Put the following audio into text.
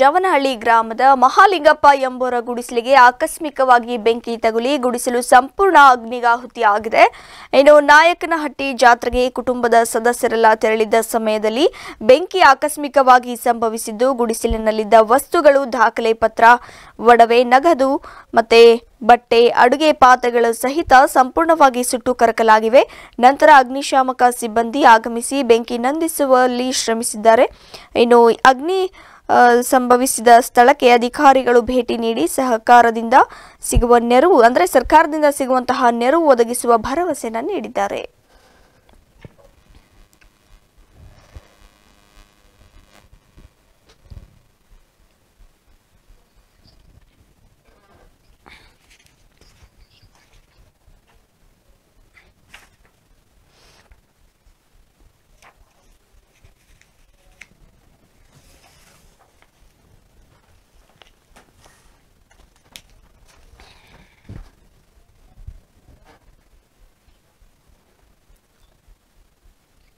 ಜವನಹಳ್ಳಿ ಗ್ರಾಮದ ಮಹಾಲಿಂಗಪ್ಪ ಎಂಬುವರ ಗುಡಿಸಲಿಗೆ ಆಕಸ್ಮಿಕವಾಗಿ ಬೆಂಕಿ ತಗುಲಿ ಗುಡಿಸಲು ಸಂಪೂರ್ಣ ಅಗ್ನಿಗಾಹುತಿ ಆಗಿದೆ ಇನ್ನು ನಾಯಕನಹಟ್ಟಿ ಜಾತ್ರೆಗೆ ಕುಟುಂಬದ ಸದಸ್ಯರೆಲ್ಲ ತೆರಳಿದ್ದ ಸಮಯದಲ್ಲಿ ಬೆಂಕಿ ಆಕಸ್ಮಿಕವಾಗಿ ಸಂಭವಿಸಿದ್ದು ಗುಡಿಸಲಿನಲ್ಲಿದ್ದ ವಸ್ತುಗಳು ದಾಖಲೆ ಪತ್ರ ಒಡವೆ ನಗದು ಮತ್ತೆ ಬಟ್ಟೆ ಅಡುಗೆ ಪಾತ್ರೆಗಳ ಸಹಿತ ಸಂಪೂರ್ಣವಾಗಿ ಸುಟ್ಟು ಕರಕಲಾಗಿವೆ ನಂತರ ಅಗ್ನಿಶಾಮಕ ಸಿಬ್ಬಂದಿ ಆಗಮಿಸಿ ಬೆಂಕಿ ನಂದಿಸುವಲ್ಲಿ ಶ್ರಮಿಸಿದ್ದಾರೆ ಇನ್ನು ಅಗ್ನಿ ಸಂಭವಿಸಿದ ಸ್ಥಳಕ್ಕೆ ಅಧಿಕಾರಿಗಳು ಭೇಟಿ ನೀಡಿ ಸಹಕಾರದಿಂದ ಸಿಗುವ ನೆರವು ಅಂದರೆ ಸರ್ಕಾರದಿಂದ ಸಿಗುವಂತಹ ನೆರವು ಒದಗಿಸುವ ಭರವಸೆಯನ್ನು ನೀಡಿದ್ದಾರೆ